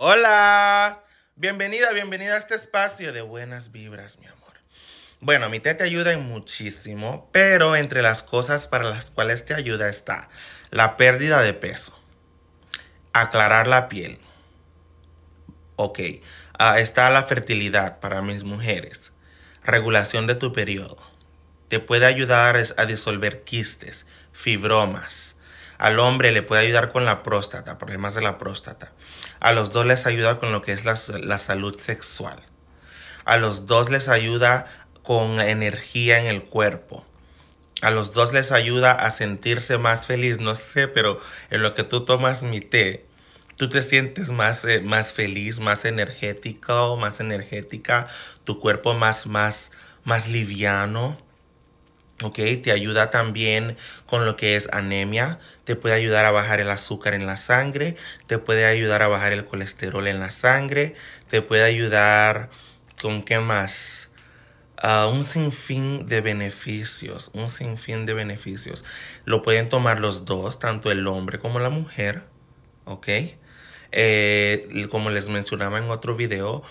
Hola, bienvenida, bienvenida a este espacio de buenas vibras, mi amor. Bueno, mi té te ayuda muchísimo, pero entre las cosas para las cuales te ayuda está la pérdida de peso, aclarar la piel, ok, ah, está la fertilidad para mis mujeres, regulación de tu periodo, te puede ayudar a disolver quistes, fibromas, al hombre le puede ayudar con la próstata, problemas de la próstata. A los dos les ayuda con lo que es la, salud sexual. A los dos les ayuda con energía en el cuerpo. A los dos les ayuda a sentirse más feliz. No sé, pero en lo que tú tomas mi té, tú te sientes más, eh, más feliz, más energético, más energética, tu cuerpo más, más, más liviano. ¿ok? Te ayuda también con lo que es anemia, te puede ayudar a bajar el azúcar en la sangre, te puede ayudar a bajar el colesterol en la sangre, te puede ayudar con qué más. a un sinfín de beneficios, un sinfín de beneficios. Lo pueden tomar los dos, tanto el hombre como la mujer, ¿ok? Eh, como les mencionaba en otro video,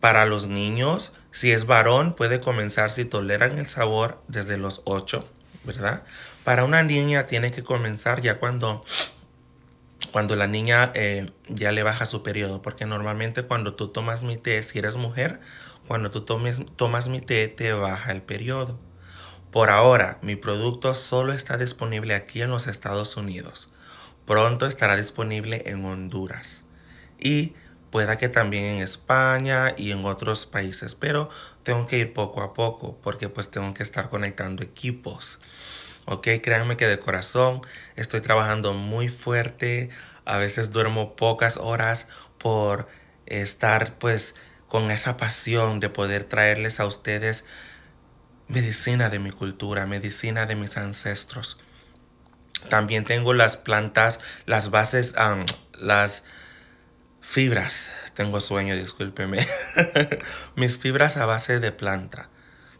para los niños, si es varón, puede comenzar si toleran el sabor desde los 8, ¿verdad? Para una niña tiene que comenzar ya cuando, cuando la niña eh, ya le baja su periodo, porque normalmente cuando tú tomas mi té, si eres mujer, cuando tú tomas mi té, te baja el periodo. Por ahora, mi producto solo está disponible aquí en los Estados Unidos. Pronto estará disponible en Honduras. Y Pueda que también en España y en otros países, pero tengo que ir poco a poco porque pues tengo que estar conectando equipos. Ok, créanme que de corazón estoy trabajando muy fuerte. A veces duermo pocas horas por estar pues con esa pasión de poder traerles a ustedes medicina de mi cultura, medicina de mis ancestros. También tengo las plantas, las bases, las fibras. Tengo sueño, discúlpeme. Mis fibras a base de planta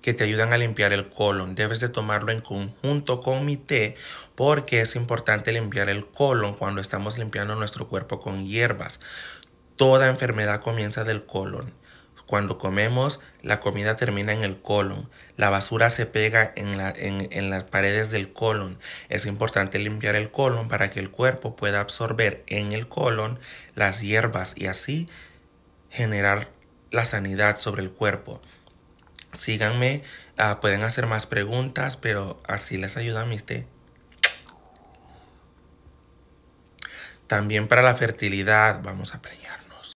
que te ayudan a limpiar el colon. Debes de tomarlo en conjunto con mi té porque es importante limpiar el colon cuando estamos limpiando nuestro cuerpo con hierbas. Toda enfermedad comienza del colon. Cuando comemos, la comida termina en el colon. La basura se pega en, las paredes del colon. Es importante limpiar el colon para que el cuerpo pueda absorber en el colon las hierbas y así generar la sanidad sobre el cuerpo. Síganme, ah, pueden hacer más preguntas, pero así les ayuda a mí. Este. También para la fertilidad, vamos a preñar.